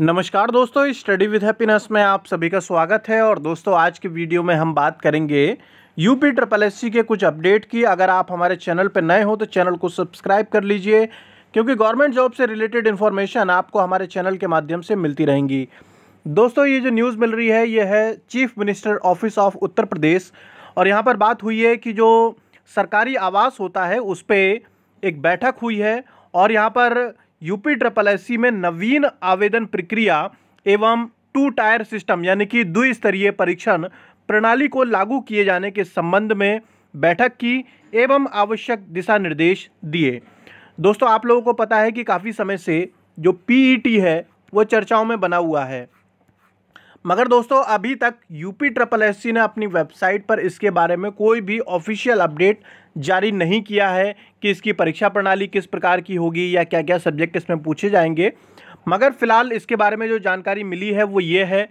नमस्कार दोस्तों study with happiness में आप सभी का स्वागत है और दोस्तों आज की वीडियो में हम बात करेंगे यूपी ट्रिपल एस के कुछ अपडेट की अगर आप हमारे चैनल पर नए हो तो चैनल को सब्सक्राइब कर लीजिए क्योंकि गवर्नमेंट जॉब से रिलेटेड इन्फॉर्मेशन आपको हमारे चैनल के माध्यम से मिलती रहेंगी दोस्तों ये जो न्यूज़ मिल रही है ये है chief minister office of Uttar Pradesh और यहाँ पर बात हुई है कि जो सरकारी आवास होता है उस पर एक बैठक हुई है और यहाँ पर यूपी ट्रिपल एस में नवीन आवेदन प्रक्रिया एवं टू टायर सिस्टम यानी कि द्विस्तरीय परीक्षण प्रणाली को लागू किए जाने के संबंध में बैठक की एवं आवश्यक दिशा निर्देश दिए दोस्तों आप लोगों को पता है कि काफ़ी समय से जो पीईटी है वो चर्चाओं में बना हुआ है मगर दोस्तों अभी तक यूपी ट्रिपल एस ने अपनी वेबसाइट पर इसके बारे में कोई भी ऑफिशियल अपडेट जारी नहीं किया है कि इसकी परीक्षा प्रणाली किस प्रकार की होगी या क्या क्या सब्जेक्ट इसमें पूछे जाएंगे मगर फ़िलहाल इसके बारे में जो जानकारी मिली है वो ये है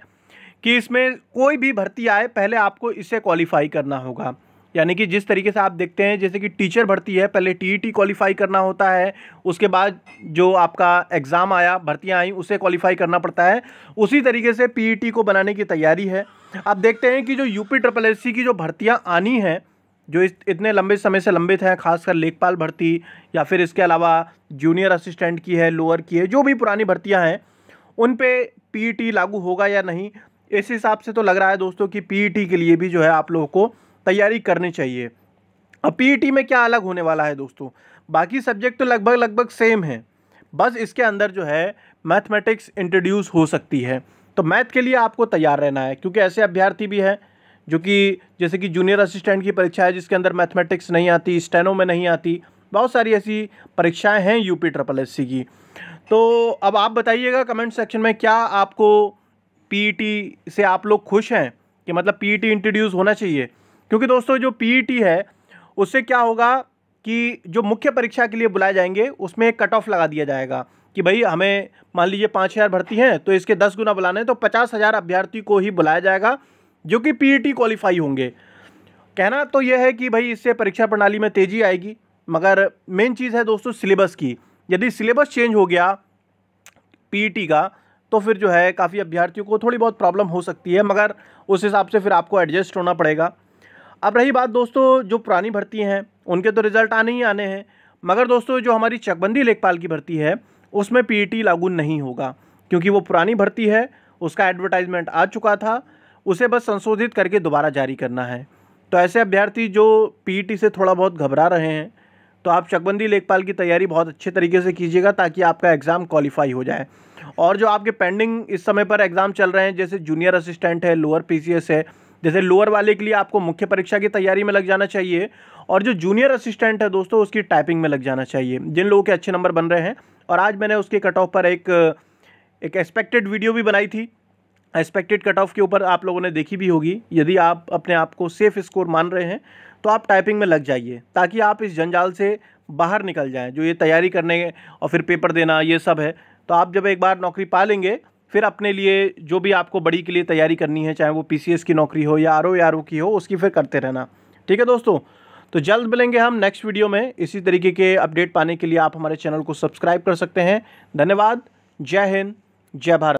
कि इसमें कोई भी भर्ती आए पहले आपको इसे क्वालिफाई करना होगा यानी कि जिस तरीके से आप देखते हैं जैसे कि टीचर भर्ती है पहले टी टी क्वालिफाई करना होता है उसके बाद जो आपका एग्ज़ाम आया भर्तियाँ आई उसे क्वालिफाई करना पड़ता है उसी तरीके से पी e को बनाने की तैयारी है आप देखते हैं कि जो यूपी ट्रिपल एस की जो भर्तियाँ आनी हैं जो इस इतने लंबे समय से लंबित हैं खासकर लेखपाल भर्ती या फिर इसके अलावा जूनियर असिस्टेंट की है लोअर की है जो भी पुरानी भर्तियाँ हैं उन पे पीईटी e लागू होगा या नहीं इस हिसाब से तो लग रहा है दोस्तों कि पीईटी e के लिए भी जो है आप लोगों को तैयारी करनी चाहिए अब पीईटी e में क्या अलग होने वाला है दोस्तों बाकी सब्जेक्ट तो लगभग लगभग सेम है बस इसके अंदर जो है मैथमेटिक्स इंट्रोड्यूस हो सकती है तो मैथ के लिए आपको तैयार रहना है क्योंकि ऐसे अभ्यर्थी भी हैं जो कि जैसे कि जूनियर असिस्टेंट की परीक्षा है जिसके अंदर मैथमेटिक्स नहीं आती स्टेनो में नहीं आती बहुत सारी ऐसी परीक्षाएं हैं यूपी ट्रिपल एस की तो अब आप बताइएगा कमेंट सेक्शन में क्या आपको पीईटी e से आप लोग खुश हैं कि मतलब पीईटी इंट्रोड्यूस e होना चाहिए क्योंकि दोस्तों जो पीईटी e है उससे क्या होगा कि जो मुख्य परीक्षा के लिए बुलाए जाएंगे उसमें एक कट ऑफ लगा दिया जाएगा कि भाई हमें मान लीजिए पाँच हज़ार भर्ती हैं तो इसके दस गुना बुलाने तो पचास हज़ार अभ्यर्थी को ही बुलाया जाएगा जो कि पीईटी क्वालिफाई e होंगे कहना तो यह है कि भाई इससे परीक्षा प्रणाली में तेज़ी आएगी मगर मेन चीज़ है दोस्तों सिलेबस की यदि सिलेबस चेंज हो गया पी e का तो फिर जो है काफ़ी अभ्यर्थियों को थोड़ी बहुत प्रॉब्लम हो सकती है मगर उस हिसाब से फिर आपको एडजस्ट होना पड़ेगा अब रही बात दोस्तों जो पुरानी भर्ती हैं उनके तो रिज़ल्ट आने ही आने हैं मगर दोस्तों जो हमारी चकबंदी लेखपाल की भर्ती है उसमें पीईटी e लागू नहीं होगा क्योंकि वो पुरानी भर्ती है उसका एडवर्टाइजमेंट आ चुका था उसे बस संशोधित करके दोबारा जारी करना है तो ऐसे अभ्यर्थी जो पी e से थोड़ा बहुत घबरा रहे हैं तो आप चकबंदी लेखपाल की तैयारी बहुत अच्छे तरीके से कीजिएगा ताकि आपका एग्ज़ाम क्वालिफाई हो जाए और जो आपके पेंडिंग इस समय पर एग्ज़ाम चल रहे हैं जैसे जूनियर असिस्टेंट है लोअर पीसीएस है जैसे लोअर वाले के लिए आपको मुख्य परीक्षा की तैयारी में लग जाना चाहिए और जो जूनियर असिस्टेंट है दोस्तों उसकी टाइपिंग में लग जाना चाहिए जिन लोगों के अच्छे नंबर बन रहे हैं और आज मैंने उसके कट ऑफ पर एक एक एक्सपेक्टेड वीडियो भी बनाई थी एक्सपेक्टेड कट ऑफ के ऊपर आप लोगों ने देखी भी होगी यदि आप अपने आप को सेफ स्कोर मान रहे हैं तो आप टाइपिंग में लग जाइए ताकि आप इस जंजाल से बाहर निकल जाएँ जो ये तैयारी करने और फिर पेपर देना ये सब है तो आप जब एक बार नौकरी पा लेंगे फिर अपने लिए जो भी आपको बड़ी के लिए तैयारी करनी है चाहे वो पी की नौकरी हो या आर ओ की हो उसकी फिर करते रहना ठीक है दोस्तों तो जल्द मिलेंगे हम नेक्स्ट वीडियो में इसी तरीके के अपडेट पाने के लिए आप हमारे चैनल को सब्सक्राइब कर सकते हैं धन्यवाद जय हिंद जय भारत